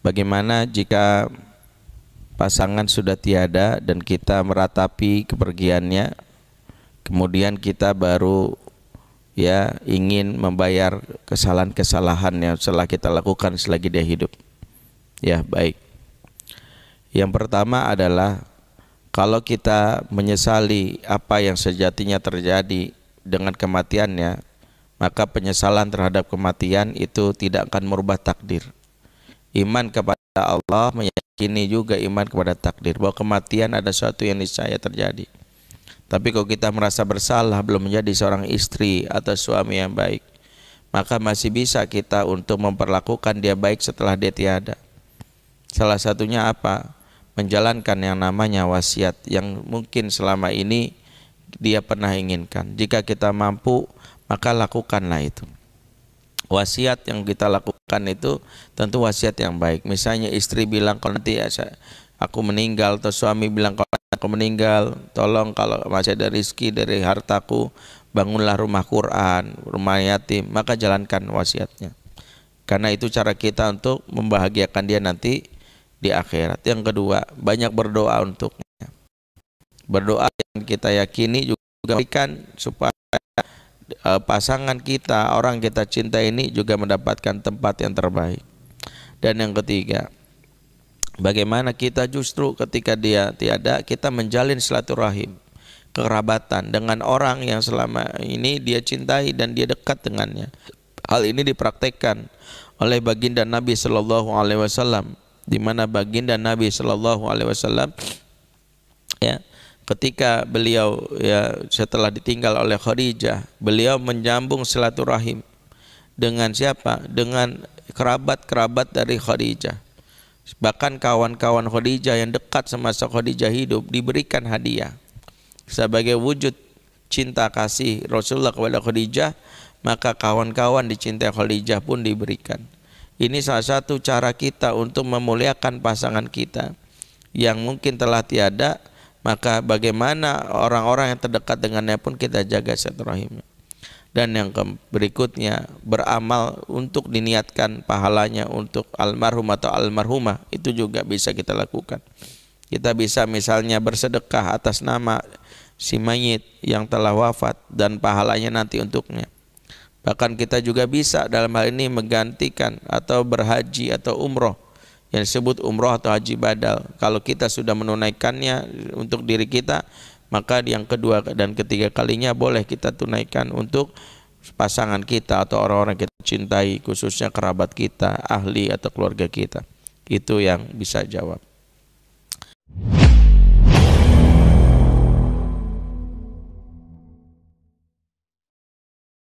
Bagaimana jika pasangan sudah tiada dan kita meratapi kepergiannya, kemudian kita baru ya ingin membayar kesalahan-kesalahan yang telah kita lakukan selagi dia hidup. Ya, baik. Yang pertama adalah kalau kita menyesali apa yang sejatinya terjadi dengan kematiannya, maka penyesalan terhadap kematian itu tidak akan merubah takdir iman kepada Allah meyakini juga iman kepada takdir bahwa kematian ada sesuatu yang niscaya terjadi tapi kalau kita merasa bersalah belum menjadi seorang istri atau suami yang baik maka masih bisa kita untuk memperlakukan dia baik setelah dia tiada salah satunya apa menjalankan yang namanya wasiat yang mungkin selama ini dia pernah inginkan jika kita mampu maka lakukanlah itu wasiat yang kita lakukan itu tentu wasiat yang baik. Misalnya istri bilang kalau nanti ya aku meninggal atau suami bilang kalau aku meninggal, tolong kalau masih ada rizki dari hartaku bangunlah rumah Quran, rumah yatim, maka jalankan wasiatnya. Karena itu cara kita untuk membahagiakan dia nanti di akhirat. Yang kedua, banyak berdoa untuknya. Berdoa yang kita yakini juga berikan supaya uh, pasangan kita, orang kita cinta ini juga mendapatkan tempat yang terbaik. Dan yang ketiga, bagaimana kita justru ketika dia tiada kita menjalin silaturahim, kerabatan dengan orang yang selama ini dia cintai dan dia dekat dengannya. Hal ini dipraktekkan oleh baginda Nabi Shallallahu Alaihi Wasallam, di mana baginda Nabi Shallallahu Alaihi Wasallam ketika beliau ya setelah ditinggal oleh Khadijah, beliau menyambung silaturahim dengan siapa? Dengan kerabat-kerabat dari Khadijah. Bahkan kawan-kawan Khadijah yang dekat semasa Khadijah hidup diberikan hadiah sebagai wujud cinta kasih Rasulullah kepada Khadijah, maka kawan-kawan dicintai Khadijah pun diberikan. Ini salah satu cara kita untuk memuliakan pasangan kita yang mungkin telah tiada maka bagaimana orang-orang yang terdekat dengannya pun kita jaga silaturahimnya. Dan yang berikutnya beramal untuk diniatkan pahalanya untuk almarhum atau almarhumah itu juga bisa kita lakukan. Kita bisa misalnya bersedekah atas nama si mayit yang telah wafat dan pahalanya nanti untuknya. Bahkan kita juga bisa dalam hal ini menggantikan atau berhaji atau umroh yang disebut umroh atau haji badal. Kalau kita sudah menunaikannya untuk diri kita, maka yang kedua dan ketiga kalinya boleh kita tunaikan untuk pasangan kita atau orang-orang kita cintai, khususnya kerabat kita, ahli atau keluarga kita. Itu yang bisa jawab.